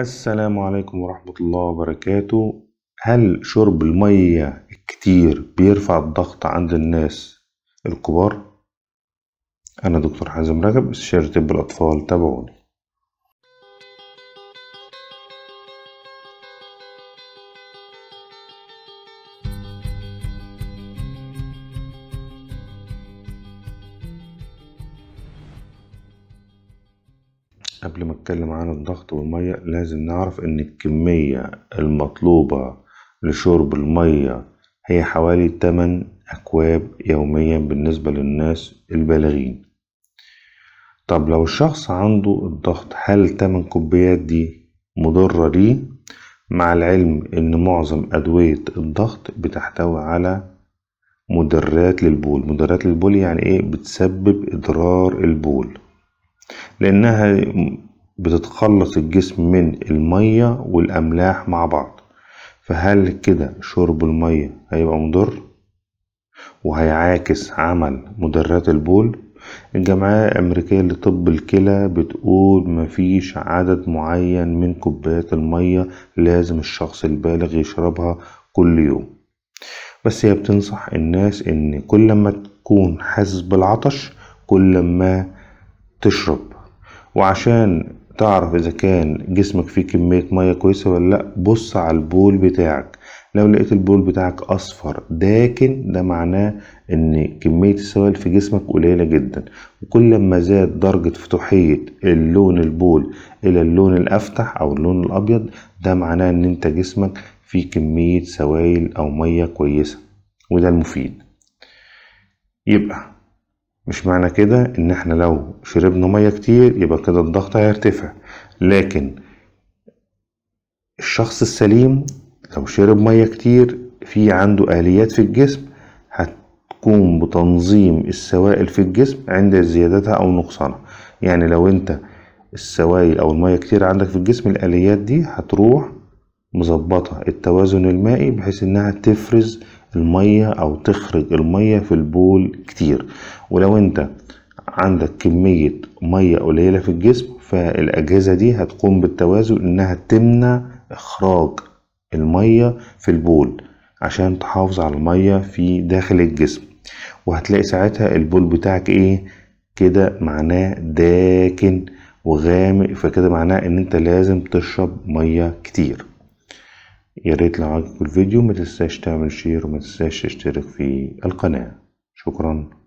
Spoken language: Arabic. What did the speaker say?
السلام عليكم ورحمة الله وبركاته هل شرب المية الكتير بيرفع الضغط عند الناس الكبار؟ أنا دكتور حازم رجب استشاري طب الأطفال تابعوني قبل ما اتكلم عن الضغط والمية لازم نعرف ان الكمية المطلوبة لشرب المية هي حوالي 8 أكواب يوميا بالنسبة للناس البالغين طب لو الشخص عنده الضغط هل 8 كوبيات دي مضرة ليه؟ مع العلم ان معظم أدوية الضغط بتحتوي على مدرات للبول مدرات للبول يعني ايه بتسبب اضرار البول لأنها بتتخلص الجسم من المية والأملاح مع بعض فهل كده شرب المية هيبقى مضر وهيعاكس عمل مدرات البول الجمعية الأمريكية لطب الكلى بتقول مفيش عدد معين من كوبايات المية لازم الشخص البالغ يشربها كل يوم بس هي بتنصح الناس ان كل ما تكون حاسس بالعطش كل ما تشرب وعشان تعرف اذا كان جسمك فيه كمية مية كويسة ولا لا بص على البول بتاعك لو لقيت البول بتاعك اصفر داكن ده معناه ان كمية السوائل في جسمك قليلة جدا وكل ما زاد درجة فتوحية اللون البول الى اللون الافتح او اللون الابيض ده معناه ان انت جسمك فيه كمية سوائل او مية كويسة وده المفيد يبقى مش معنى كده ان احنا لو شربنا ميه كتير يبقى كده الضغط هيرتفع لكن الشخص السليم لو شرب ميه كتير في عنده آليات في الجسم هتقوم بتنظيم السوائل في الجسم عند زيادتها أو نقصانها يعني لو أنت السوائل أو المية كتير عندك في الجسم الآليات دي هتروح مظبطة التوازن المائي بحيث إنها تفرز المية او تخرج المية في البول كتير ولو انت عندك كمية مية قليلة في الجسم فالاجهزة دي هتقوم بالتوازن انها تمنع اخراج المية في البول عشان تحافظ على المية في داخل الجسم وهتلاقي ساعتها البول بتاعك ايه كده معناه داكن وغامق فكده معناه ان انت لازم تشرب مية كتير يا ريت لو عجبك الفيديو ما تنساش تعمل شير وما تنساش تشترك في القناة شكرا